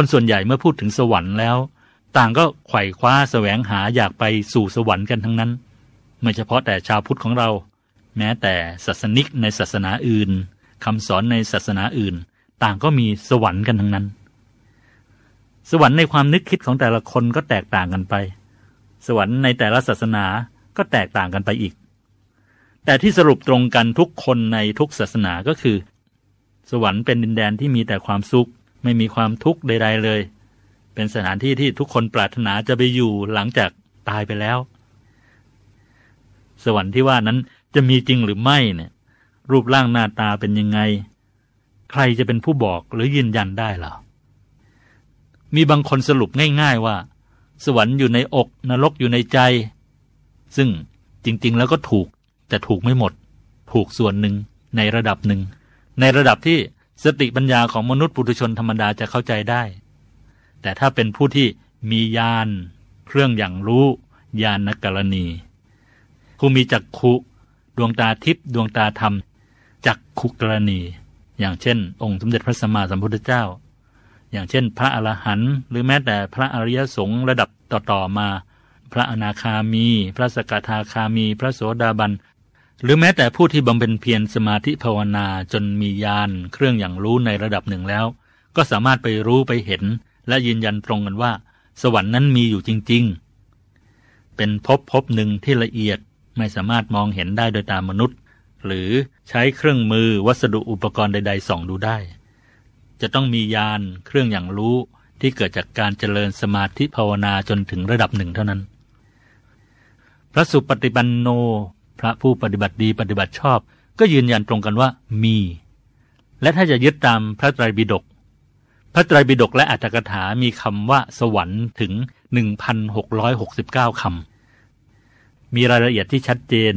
คนส่วนใหญ่เมื่อพูดถึงสวรรค์แล้ว ต่างก็ไขว่คว้าสแสวงหาอยากไปสู่สวรรค์กันทั้งนั้น ไม่เฉพาะแต่ชาวพุทธของเรา แม้แต่ศาสนิกในศาสนาอื่นคำสอนในศาสนาอื่น ต่างก็มีสวรรค์กันทั้งนั้น สวรรค์ในความนึกคิดของแต่ละคนก็แตกต่างกันไป สวรรค์ในแต่ละศาสนาก็แตกต่างกันไปอีก แต่ที่สรุปตรงกันทุกคนในทุกศาสนาก็คือ สวรรค์เป็นดินแดนที่มีแต่ความสุขไม่มีความทุกข์ใดๆเลย เป็นสถานที่ที่ทุกคนปรารถนาจะไปอยู่หลังจากตายไปแล้ว สวรรค์ที่ว่านั้นจะมีจริงหรือไม่เนี่ย รูปร่างหน้าตาเป็นยังไง ใครจะเป็นผู้บอกหรือยืนยันได้หรอมีบางคนสรุปง่ายๆว่า สวรรค์อยู่ในอกนรกอยู่ในใจ ซึ่งจริง ๆ แล้วก็ถูกแต่ถูกไม่หมด ถูกส่วนหนึ่งในระดับหนึ่งในระดับที่สติปัญญาของมนุษย์ปุถุชนธรรมดา จะเข้าใจได้ แต่ถ้าเป็นผู้ที่มีญาณเครื่องอย่างรู้ ญาณนกรณี ผู้มีจักขุดวงตาทิพย์ดวงตาธรรม จักขุกรณี อย่างเช่น องค์สมเด็จพระสัมมาสัมพุทธเจ้า อย่างเช่น พระอรหันต์หรือแม้แต่พระอริยสงฆ์ระดับต่อๆมา พระอนาคามีพระสกทาคามีพระโสดาบันหรือแม้แต่ผู้ที่บำเพ็ญเพียรสมาธิภาวนาจนมีญาณเครื่องอย่างรู้ในระดับหนึ่งแล้ว ก็สามารถไปรู้ไปเห็น และยืนยันตรงกันว่า สวรรค์นั้นมีอยู่จริง ๆ เป็นพบพบหนึ่งที่ละเอียดไม่สามารถมองเห็นได้โดยตามนุษย์ หรือใช้เครื่องมือวัสดุอุปกรณ์ใด ๆส่องดูได้ จะต้องมีญาณเครื่องอย่างรู้ที่เกิดจากการเจริญสมาธิภาวนาจนถึงระดับหนึ่งเท่านั้น พระสุปฏิปันโนพระผู้ปฏิบัติดีปฏิบัติชอบก็ยืนยันตรงกันว่ามี และถ้าจะยึดตามพระไตรปิฎก พระไตรปิฎกและอัตถกถามีคำว่าสวรรค์ถึง 1,669คำ มีรายละเอียดที่ชัดเจน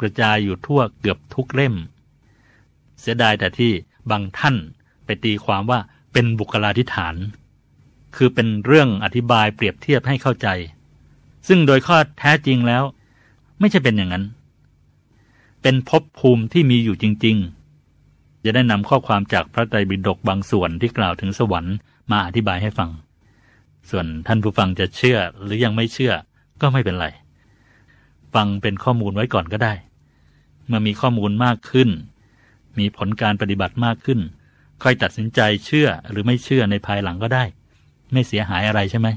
กระจายอยู่ทั่วเกือบทุกเล่ม เสียดายแต่ที่บางท่านไปตีความว่าเป็นบุคลาธิฐาน คือเป็นเรื่องอธิบายเปรียบเทียบให้เข้าใจ ซึ่งโดยข้อแท้จริงแล้ว ไม่ใช่เป็นอย่างนั้นเป็นภพภูมิที่มีอยู่จริงๆ จะได้นำข้อความจากพระไตรปิฎกบางส่วนที่กล่าวถึงสวรรค์มาอธิบายให้ฟัง ส่วนท่านผู้ฟังจะเชื่อหรือยังไม่เชื่อก็ไม่เป็นไร ฟังเป็นข้อมูลไว้ก่อนก็ได้ เมื่อมีข้อมูลมากขึ้น มีผลการปฏิบัติมากขึ้น ค่อยตัดสินใจเชื่อหรือไม่เชื่อในภายหลังก็ได้ ไม่เสียหายอะไรใช่ไหม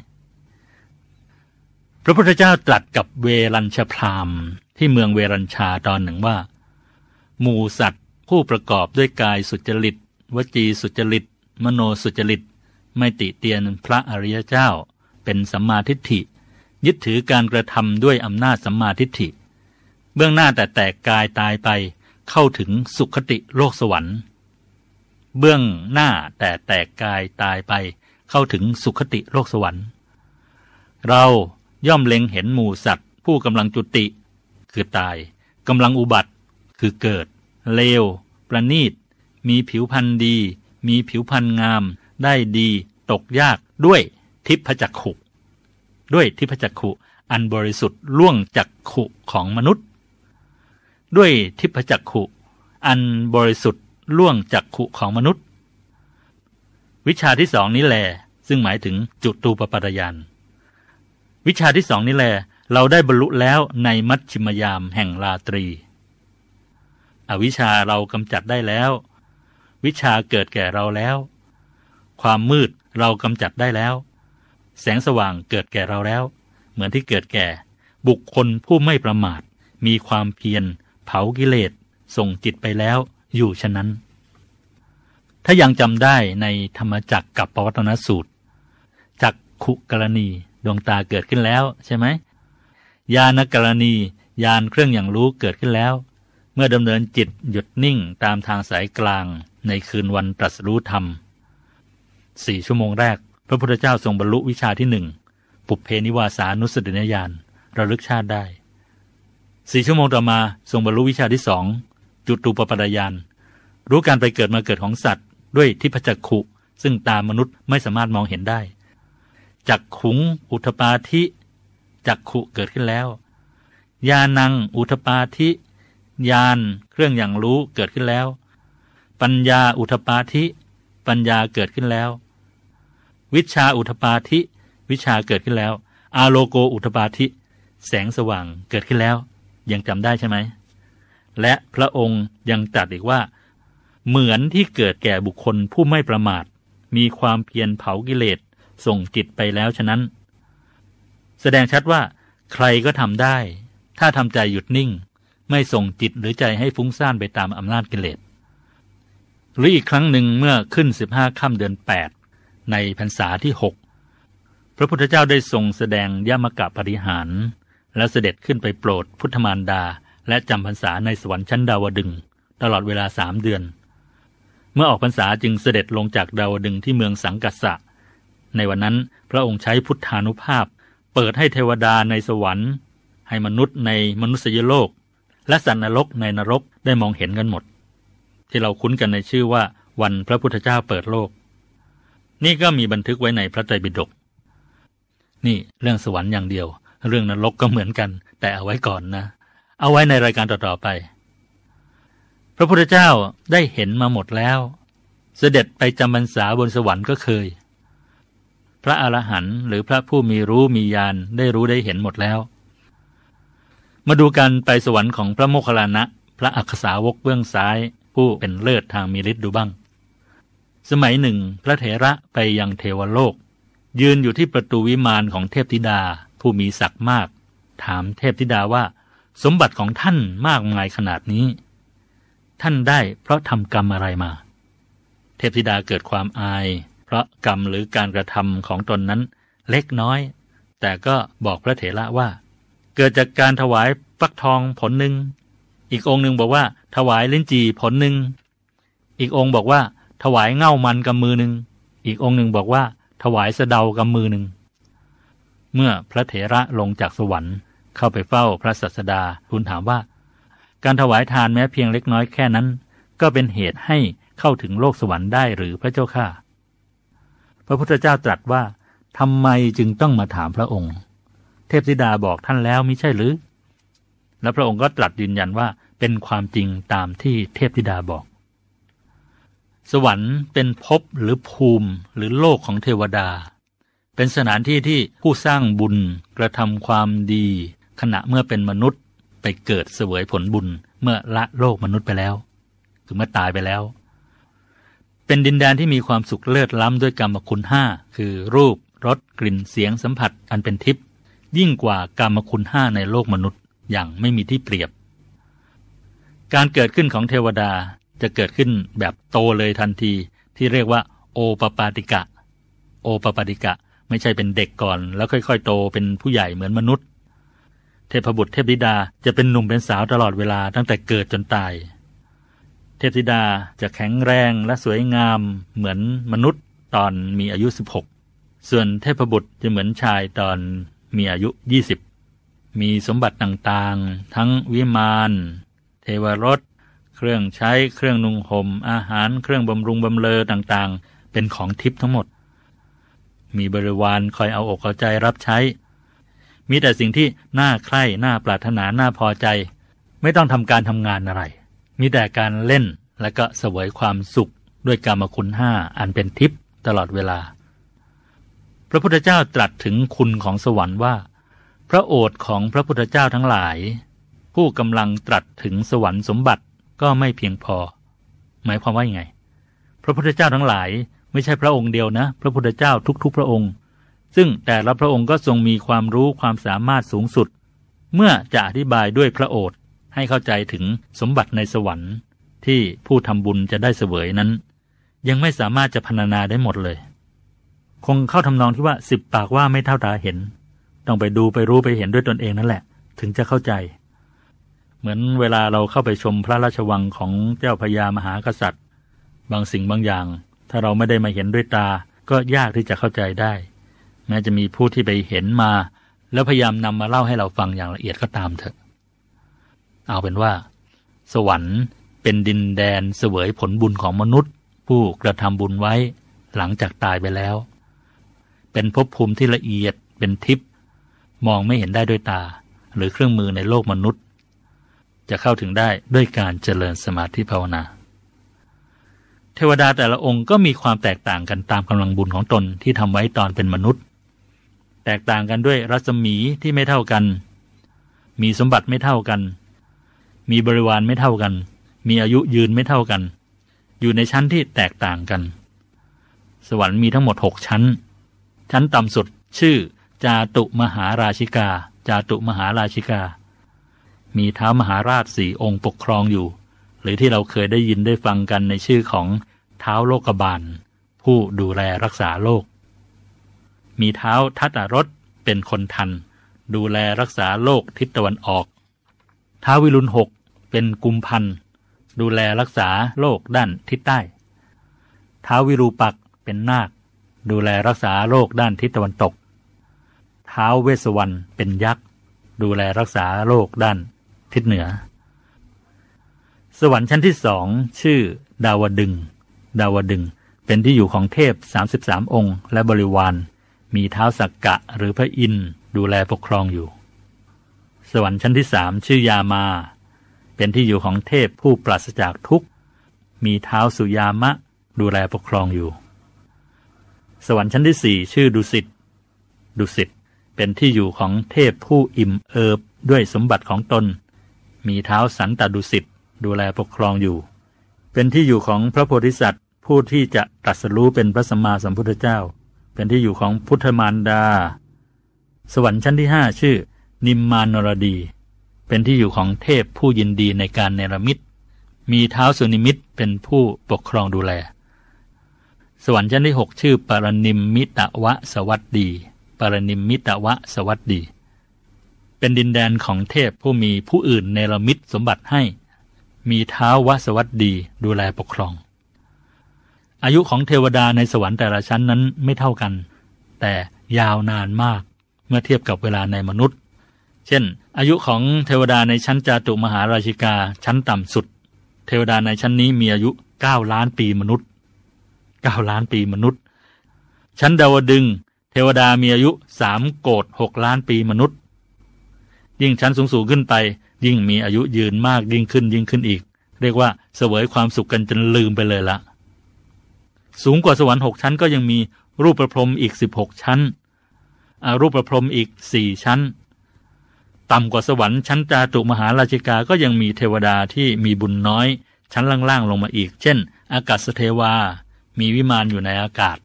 พระพุทธเจ้าตรัสกับเวรัญชพรามที่เมืองเวรัญชาตอนหนึ่งว่าหมู่สัตว์ผู้ประกอบด้วยกายสุจริต วจีสุจริต มโนสุจริตไม่ติเตียนพระอริยเจ้า เป็นสัมมาทิฏฐิ ยึดถือการกระทำด้วยอำนาจสัมมาทิฏฐิ เบื้องหน้าแต่แตกกายตายไปเข้าถึงสุขติโลกสวรรค์ เบื้องหน้าแต่แตกกายตายไปเข้าถึงสุขติโลกสวรรค์ เราย่อมเล็งเห็นหมู่สัตว์ผู้กำลังจุติคือตายกำลังอุบัติคือเกิด เลว ประณีต มีผิวพรรณดี มีผิวพรรณงามได้ดี ตกยากด้วยทิพจักขุด้วยทิพจักขุ อันบริสุทธิ์ล่วงจักขุของมนุษย์ ด้วยทิพจักขุ อันบริสุทธิ์ล่วงจักขุของมนุษย์ วิชาที่สองนี้แล ซึ่งหมายถึงจุตูปปัตยานวิชาที่สองนี้แลเราได้บรรลุแล้วในมัชชิมยามแห่งราตรี อวิชาเรากำจัดได้แล้ว วิชาเกิดแก่เราแล้ว ความมืดเรากำจัดได้แล้ว แสงสว่างเกิดแก่เราแล้ว เหมือนที่เกิดแก่ บุคคลผู้ไม่ประมาท มีความเพียรเผากิเลสส่งจิตไปแล้วอยู่ฉะนั้น ถ้ายังจำได้ในธรรมจักกับปวัตนสูตรจักขุกรณีดวงตาเกิดขึ้นแล้วใช่ไหมญาณกรณียาณเครื่องอย่างรู้เกิดขึ้นแล้ว เมื่อดำเนินจิตหยุดนิ่งตามทางสายกลางในคืนวันตรัสรู้ธรรมสี่ชั่วโมงแรก พระพุทธเจ้าทรงบรรลุวิชาที่หนึ่งปุเพนิวาสานุสตินญาณระลึกชาติได้สี่ชั่วโมงต่อมาทรงบรรลุวิชาที่สองจุตูปปัรยานรู้การไปเกิดมาเกิดของสัตว์ ด้วยทิพจักขุซึ่งตามนุษย์ไม่สามารถมองเห็นได้จักขุงอุทปาธิจักขุ เกิดขึ้นแล้ว ญาณังอุทปาธิญาณ เครื่องอย่างรู้เกิดขึ้นแล้ว ปัญญาอุทปาธิปัญญาเกิดขึ้นแล้ว วิชาอุทปาธิวิชาเกิดขึ้นแล้ว อาโลโกอุทปาธิแสงสว่างเกิดขึ้นแล้ว ยังจำได้ใช่ไหมและพระองค์ยังตรัสอีกว่า เหมือนที่เกิดแก่บุคคลผู้ไม่ประมาท มีความเพียรเผากิเลสส่งจิตไปแล้วฉะนั้นแสดงชัดว่าใครก็ทำได้ ถ้าทำใจหยุดนิ่ง ไม่ส่งจิตหรือใจให้ฟุ้งซ่านไปตามอำนาจกิเลสหรืออีกครั้งหนึ่งเมื่อขึ้นสิบห้าค่ำเดือนแปดในพรรษาที่หกพระพุทธเจ้าได้ทรงแสดงยมกะปริหาร และเสด็จขึ้นไปโปรดพุทธมารดาและจำพรรษาในสวรรค์ชั้นดาวดึงตลอดเวลาสามเดือน เมื่อออกพรรษาจึงเสด็จลงจากดาวดึงที่เมืองสังกัสสะในวันนั้นพระองค์ใช้พุทธานุภาพเปิดให้เทวดาในสวรรค์ ให้มนุษย์ในมนุษยโลก และสัตว์นรกในนรกได้มองเห็นกันหมด ที่เราคุ้นกันในชื่อว่าวันพระพุทธเจ้าเปิดโลก นี่ก็มีบันทึกไว้ในพระไตรปิฎกนี่เรื่องสวรรค์อย่างเดียว เรื่องนรกก็เหมือนกัน แต่เอาไว้ก่อนนะ เอาไว้ในรายการต่อๆไป พระพุทธเจ้าได้เห็นมาหมดแล้ว เสด็จไปจำพรรษาบนสวรรค์ก็เคยพระอรหันต์หรือพระผู้มีรู้มีญาณได้รู้ได้เห็นหมดแล้ว มาดูกันไปสวรรค์ของพระโมคคัลลานะพระอักษาวกเบื้องซ้าย ผู้เป็นเลิศทางมีฤทธิ์ดูบ้าง สมัยหนึ่ง พระเถระไปยังเทวโลก ยืนอยู่ที่ประตูวิมานของเทพธิดาผู้มีศักดิ์มาก ถามเทพธิดาว่า สมบัติของท่านมากมายขนาดนี้ ท่านได้เพราะทำกรรมอะไรมา เทพธิดาเกิดความอายเพราะกรรมหรือการกระทำของตนนั้นเล็กน้อย แต่ก็บอกพระเถระว่า เกิดจากการถวายฟักทองผลหนึ่งอีกองค์หนึ่งบอกว่าถวายลิ้นจีผลหนึ่งอีกองค์บอกว่าถวายเง่ามันกับมือหนึ่งอีกองค์หนึ่งบอกว่าถวายสะเดากับมือหนึ่ง เมื่อพระเถระลงจากสวรรค์เข้าไปเฝ้าพระสัสดา ทูลถามว่า การถวายทานแม้เพียงเล็กน้อยแค่นั้น ก็เป็นเหตุให้เข้าถึงโลกสวรรค์ได้ หรือพระเจ้าข้าพระพุทธเจ้าตรัสว่าทำไมจึงต้องมาถามพระองค์ เทพธิดาบอกท่านแล้วมิใช่หรือ แล้วพระองค์ก็ตรัสยืนยันว่าเป็นความจริงตามที่เทพธิดาบอก สวรรค์เป็นภพหรือภูมิหรือโลกของเทวดา เป็นสถานที่ที่ผู้สร้างบุญกระทำความดีขณะเมื่อเป็นมนุษย์ไปเกิดเสวยผลบุญเมื่อละโลกมนุษย์ไปแล้วคือเมื่อตายไปแล้วเป็นดินแดนที่มีความสุขเลิศล้ำ ด้วยกรรมคุณห้าคือรูปรสกลิ่นเสียงสัมผัสอันเป็นทิพย์ยิ่งกว่ากรรมคุณห้าในโลกมนุษย์อย่างไม่มีที่เปรียบ การเกิดขึ้นของเทวดาจะเกิดขึ้นแบบโตเลยทันทีที่เรียกว่าโอปปาติกะ โอปปาติกะไม่ใช่เป็นเด็กก่อนแล้วค่อย ๆ โตเป็นผู้ใหญ่เหมือนมนุษย์ เทพบุตรเทพธิดาจะเป็นหนุ่มเป็นสาวตลอดเวลาตั้งแต่เกิดจนตายธิดาจะแข็งแรงและสวยงาม เหมือนมนุษย์ตอนมีอายุ 16 ส่วนเทพบุตรจะเหมือนชายตอนมีอายุ 20 มีสมบัติต่างๆ ทั้งวิมาน เทวรสเครื่องใช้ เครื่องนุ่งหม่มอาหาร เครื่องบำรุงบำเลอต่างๆ เป็นของทิพย์ทั้งหมด มีบริวารคอยเอาอกเอาใจรับใช้ มีแต่สิ่งที่น่าใคร่ น่าปรารถนา น่าพอใจ ไม่ต้องทำการทำงานอะไรมีแต่การเล่นและก็เสวยความสุขด้วยกรรมคุณห้าอันเป็นทิพย์ตลอดเวลา พระพุทธเจ้าตรัสถึงคุณของสวรรค์ว่า พระโอษฐ์ของพระพุทธเจ้าทั้งหลาย ผู้กำลังตรัสถึงสวรรค์สมบัติก็ไม่เพียงพอ หมายความว่าอย่างไง พระพุทธเจ้าทั้งหลาย ไม่ใช่พระองค์เดียวนะพระพุทธเจ้าทุกๆ พระองค์ ซึ่งแต่ละพระองค์ก็ทรงมีความรู้ความสามารถสูงสุด เมื่อจะอธิบายด้วยพระโอษฐให้เข้าใจถึงสมบัติในสวรรค์ที่ผู้ทำบุญจะได้เสวยนั้น ยังไม่สามารถจะพรรณนาได้หมดเลย คงเข้าทำนองที่ว่าสิบปากว่าไม่เท่าตาเห็น ต้องไปดูไปรู้ไปเห็นด้วยตนเองนั่นแหละ ถึงจะเข้าใจ เหมือนเวลาเราเข้าไปชมพระราชวังของเจ้าพญามหากษัตริย์ บางสิ่งบางอย่างถ้าเราไม่ได้มาเห็นด้วยตา ก็ยากที่จะเข้าใจได้ แม้จะมีผู้ที่ไปเห็นมา แล้วพยายามนำมาเล่าให้เราฟังอย่างละเอียดก็ตามเถอะเอาเป็นว่า สวรรค์เป็นดินแดนเสวยผลบุญของมนุษย์ ผู้กระทำบุญไว้หลังจากตายไปแล้ว เป็นภพภูมิที่ละเอียดเป็นทิพย์มองไม่เห็นได้ด้วยตา หรือเครื่องมือในโลกมนุษย์ จะเข้าถึงได้ด้วยการเจริญสมาธิภาวนา เทวดาแต่ละองค์ก็มีความแตกต่างกันตามกำลังบุญของตนที่ทำไว้ตอนเป็นมนุษย์ แตกต่างกันด้วยรัศมีที่ไม่เท่ากัน มีสมบัติไม่เท่ากันมีบริวารไม่เท่ากัน มีอายุยืนไม่เท่ากัน อยู่ในชั้นที่แตกต่างกัน สวรรค์มีทั้งหมดหกชั้น ชั้นต่ำสุดชื่อจาตุมหาราชิกา จาตุมหาราชิกา มีท้ามหาราชสี่องค์ปกครองอยู่ หรือที่เราเคยได้ยินได้ฟังกันในชื่อของเท้าโลกบาล ผู้ดูแลรักษาโลก มีเท้าทัตรถเป็นคนทัน ดูแลรักษาโลกทิศตะวันออก ท้าวิรุณหกเป็นกุมพันธ์ดูแลรักษาโลกด้านทิศใต้ ท้าววิรูปักเป็นนาค ดูแลรักษาโลกด้านทิศตะวันตกท้าวเวสวรรณเป็นยักษ์ดูแลรักษาโลกด้านทิศเหนือ สวรรค์ชั้นที่สองชื่อ ดาวดึงดาวดึงเป็นที่อยู่ของเทพ 33 องค์และบริวารมีเท้าสักกะหรือพระอินดูแลปกครองอยู่ สวรรค์ชั้นที่สามชื่อยามาเป็นที่อยู่ของเทพผู้ปราศจากทุกข์ มีเท้าสุยามะดูแลปกครองอยู่ สวรรค์ชั้นที่สี่ชื่อดุสิต ดุสิต เป็นที่อยู่ของเทพผู้อิ่มเอิบด้วยสมบัติของตน มีเท้าสันตดุสิตดูแลปกครองอยู่ เป็นที่อยู่ของพระโพธิสัตว์ ผู้ที่จะตรัสรู้เป็นพระสัมมาสัมพุทธเจ้า เป็นที่อยู่ของพุทธมารดา สวรรค์ชั้นที่ห้าชื่อ นิมมานรดีเป็นที่อยู่ของเทพผู้ยินดีในการเนรมิต มีเท้าสุนิมิตเป็นผู้ปกครองดูแล สวรรค์ชั้นที่หกชื่อปารนิมมิตะวะสวัสดี ปารนิมมิตะวะสวัสดี เป็นดินแดนของเทพผู้มีผู้อื่นเนรมิตสมบัติให้ มีเท้าวสวัสดีดูแลปกครอง อายุของเทวดาในสวรรค์แต่ละชั้นนั้นไม่เท่ากัน แต่ยาวนานมากเมื่อเทียบกับเวลาในมนุษย์ เช่นอายุของเทวดาในชั้นจาตุมหาราชิกาชั้นต่ำสุด เทวดาในชั้นนี้มีอายุ9ล้านปีมนุษย์9ล้านปีมนุษย์ ชั้นดาวดึงเทวดามีอายุ3โกด6ล้านปีมนุษย์ ยิ่งชั้นสูงสูงขึ้นไป ยิ่งมีอายุยืนมากยิ่งขึ้นยิ่งขึ้นอีก เรียกว่าเสวยความสุขกันจนลืมไปเลยละสูงกว่าสวรรค์6ชั้นก็ยังมีรูปประพรมอีก16 ชั้นรูปประพรมอีก4ชั้นต่ำกว่าสวรรค์ชั้นจาตุมหาราชิกา ก็ยังมีเทวดาที่มีบุญน้อย ชั้นล่างๆลงมาอีก เช่น อากาศเทวามีวิมานอยู่ในอากาศ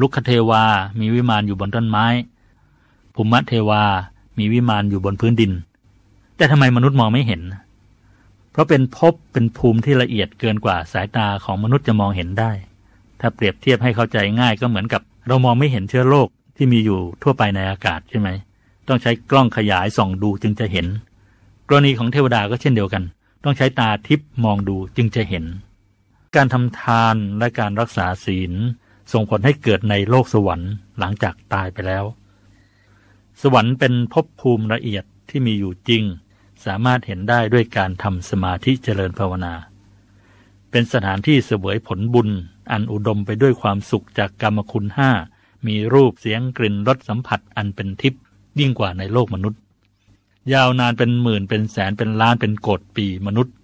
ลุกเทวามีวิมานอยู่บนต้นไม้ ภูมิเทวามีวิมานอยู่บนพื้นดิน แต่ทำไมมนุษย์มองไม่เห็น เพราะเป็นภพเป็นภูมิที่ละเอียดเกินกว่าสายตาของมนุษย์จะมองเห็นได้ ถ้าเปรียบเทียบให้เข้าใจง่ายก็เหมือนกับเรามองไม่เห็นเชื้อโรคที่มีอยู่ทั่วไปในอากาศใช่ไหมต้องใช้กล้องขยายส่องดูจึงจะเห็น กรณีของเทวดาก็เช่นเดียวกัน ต้องใช้ตาทิพมองดูจึงจะเห็น การทำทานและการรักษาศีลส่งผลให้เกิดในโลกสวรรค์ หลังจากตายไปแล้ว สวรรค์เป็นภพภูมิละเอียดที่มีอยู่จริง สามารถเห็นได้ด้วยการทำสมาธิเจริญภาวนา เป็นสถานที่เสวยผลบุญอันอุดมไปด้วยความสุขจากกรรมคุณห้ามีรูปเสียงกลิ่นรสสัมผัสอันเป็นทิพย์ยิ่งกว่าในโลกมนุษย์ ยาวนานเป็นหมื่นเป็นแสนเป็นล้านเป็นกดปีมนุษย์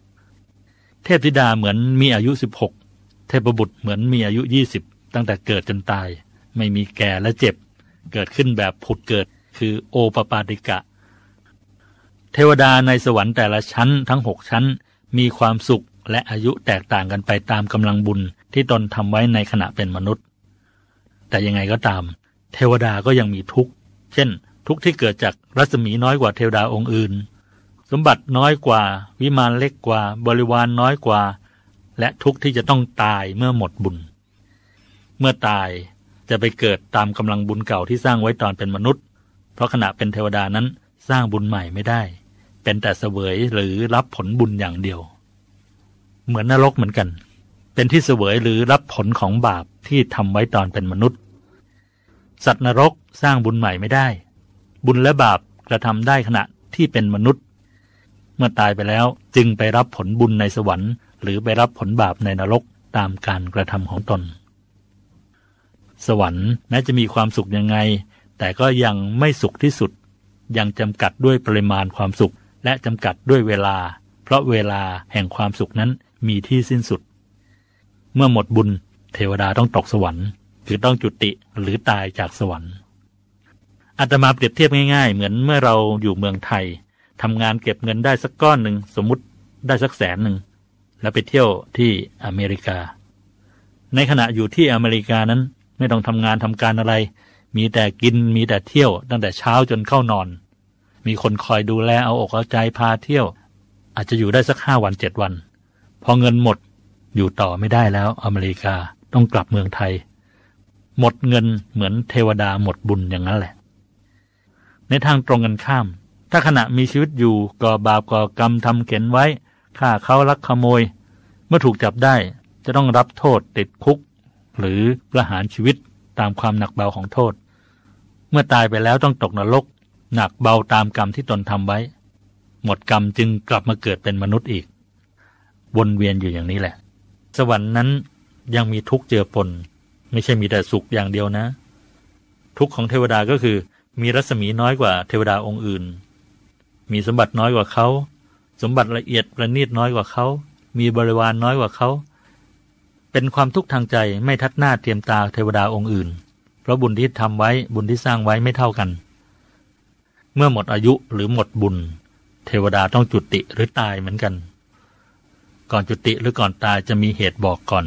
เทพธิดาเหมือนมีอายุ 16 เทพบุตรเหมือนมีอายุ 20 ตั้งแต่เกิดจนตาย ไม่มีแก่และเจ็บ เกิดขึ้นแบบผุดเกิดคือโอปปาติกะ เทวดาในสวรรค์แต่ละชั้นทั้ง 6 ชั้น มีความสุขและอายุแตกต่างกันไปตามกำลังบุญที่ตนทำไว้ในขณะเป็นมนุษย์ แต่ยังไงก็ตาม เทวดาก็ยังมีทุกข์ เช่นทุกที่เกิดจากรัศมีน้อยกว่าเทวดาองค์อื่น สมบัติน้อยกว่าวิมานเล็กกว่า บริวารนน้อยกว่า และทุกที่จะต้องตายเมื่อหมดบุญ เมื่อตายจะไปเกิดตามกำลังบุญเก่าที่สร้างไว้ตอนเป็นมนุษย์ เพราะขณะเป็นเทวดานั้นสร้างบุญใหม่ไม่ได้ เป็นแต่เสวยหรือรับผลบุญอย่างเดียว เหมือนนรกเหมือนกัน เป็นที่เสวยหรือรับผลของบาปที่ทำไว้ตอนเป็นมนุษย์ สัตว์นรกสร้างบุญใหม่ไม่ได้บุญและบาปกระทำได้ขณะที่เป็นมนุษย์ เมื่อตายไปแล้วจึงไปรับผลบุญในสวรรค์ หรือไปรับผลบาปในนรกตามการกระทำของตน สวรรค์แม้จะมีความสุขยังไง แต่ก็ยังไม่สุขที่สุด ยังจำกัดด้วยปริมาณความสุข และจำกัดด้วยเวลา เพราะเวลาแห่งความสุขนั้นมีที่สิ้นสุด เมื่อหมดบุญ เทวดาต้องตกสวรรค์คือต้องจุติหรือตายจากสวรรค์อาตมาเปรียบเทียบง่ายๆ เหมือนเมื่อเราอยู่เมืองไทย ทำงานเก็บเงินได้สักก้อนหนึ่งสมมติได้สักแสนหนึ่งแล้วไปเที่ยวที่อเมริกา ในขณะอยู่ที่อเมริกานั้นไม่ต้องทำงานทำการอะไร มีแต่กินมีแต่เที่ยวตั้งแต่เช้าจนเข้านอน มีคนคอยดูแลเอาอกเอาใจพาเที่ยว อาจจะอยู่ได้สักห้าวันเจ็ดวันพอเงินหมดอยู่ต่อไม่ได้แล้วอเมริกาต้องกลับเมืองไทย หมดเงินเหมือนเทวดาหมดบุญอย่างนั้นแหละในทางตรงกันข้าม ถ้าขณะมีชีวิตอยู่ก่อบาปก่อกรรมทำเข็นไว้ฆ่าเขาลักขโมย เมื่อถูกจับได้จะต้องรับโทษติดคุก หรือประหารชีวิตตามความหนักเบาของโทษ เมื่อตายไปแล้วต้องตกนรกหนักเบาตามกรรมที่ตนทำไว้ หมดกรรมจึงกลับมาเกิดเป็นมนุษย์อีกวนเวียนอยู่อย่างนี้แหละ สวรรค์นั้นยังมีทุกข์เจือปนไม่ใช่มีแต่สุขอย่างเดียวนะ ทุกข์ของเทวดาก็คือมีรัศมีน้อยกว่าเทวดาองค์อื่น มีสมบัติน้อยกว่าเขา สมบัติละเอียดประณีตน้อยกว่าเขา มีบริวารนน้อยกว่าเขา เป็นความทุกข์ทางใจไม่ทัดหน้าเทียมตาเทวดาองค์อื่น เพราะบุญที่ทำไว้บุญที่สร้างไว้ไม่เท่ากัน เมื่อหมดอายุหรือหมดบุญ เทวดาต้องจุติหรือตายเหมือนกัน ก่อนจุติหรือก่อนตายจะมีเหตุบอกก่อน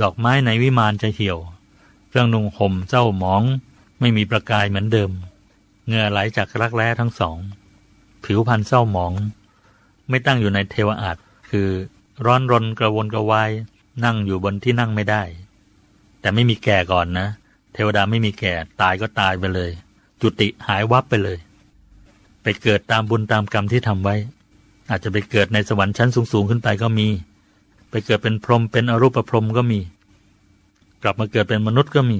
ดอกไม้ในวิมานจะเหี่ยว เครื่องนุ่งห่มเจ้าหมอง ไม่มีประกายเหมือนเดิมเหงื่อไหลจาก รักแร้ทั้งสอง ผิวพันเศร้า หมอง ไม่ตั้งอยู่ในเทวอาทคือร้อนรนกระวนกระวายนั่งอยู่บนที่นั่งไม่ได้ แต่ไม่มีแก่ก่อนนะ เทวดาไม่มีแก่ตายก็ตายไปเลย จุติหายวับไปเลย ไปเกิดตามบุญตามกรรมที่ทำไว้ อาจจะไปเกิดในสวรรค์ชั้นสูงๆ ขึ้นไปก็มี ไปเกิดเป็นพรหมเป็นอรูปพรหมก็มี กลับมาเกิดเป็นมนุษย์ก็มี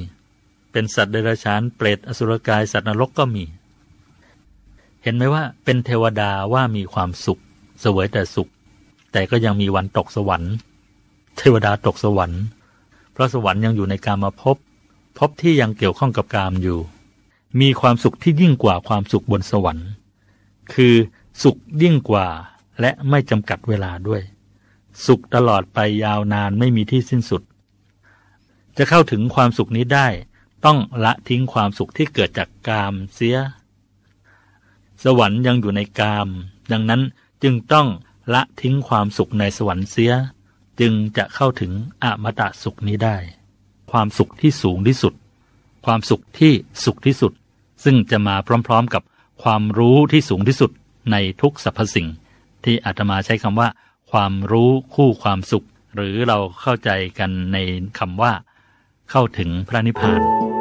เป็น สัตว์เดรัจฉานเปรตอสุรกายสัตว์นรกก็มี เห็นไหมว่าเป็นเทวดาว่ามีความสุขเสวยแต่สุข แต่ก็ยังมีวันตกสวรรค์ เทวดาตกสวรรค์เพราะสวรรค์ยังอยู่ในกามาพบพบที่ ยังเกี่ยวข้องกับกามอยู่ มีความสุขที่ยิ่งกว่าความสุขบนสวรรค์ คือสุขยิ่งกว่าและไม่จำกัดเวลาด้วย สุขตลอดไปยาวนานไม่มีที่สิ้นสุด จะเข้าถึงความสุขนี้ได้ต้องละทิ้งความสุขที่เกิดจากกามเสีย สวรรค์ยังอยู่ในกาม ดังนั้นจึงต้องละทิ้งความสุขในสวรรค์เสีย จึงจะเข้าถึงอมตะสุขนี้ได้ ความสุขที่สูงที่สุด ความสุขที่สุขที่สุด ซึ่งจะมาพร้อมๆ กับความรู้ที่สูงที่สุด ในทุกสรรพสิ่ง ที่อาตมาใช้คำว่า ความรู้คู่ความสุข หรือเราเข้าใจกันในคำว่า เข้าถึงพระนิพพาน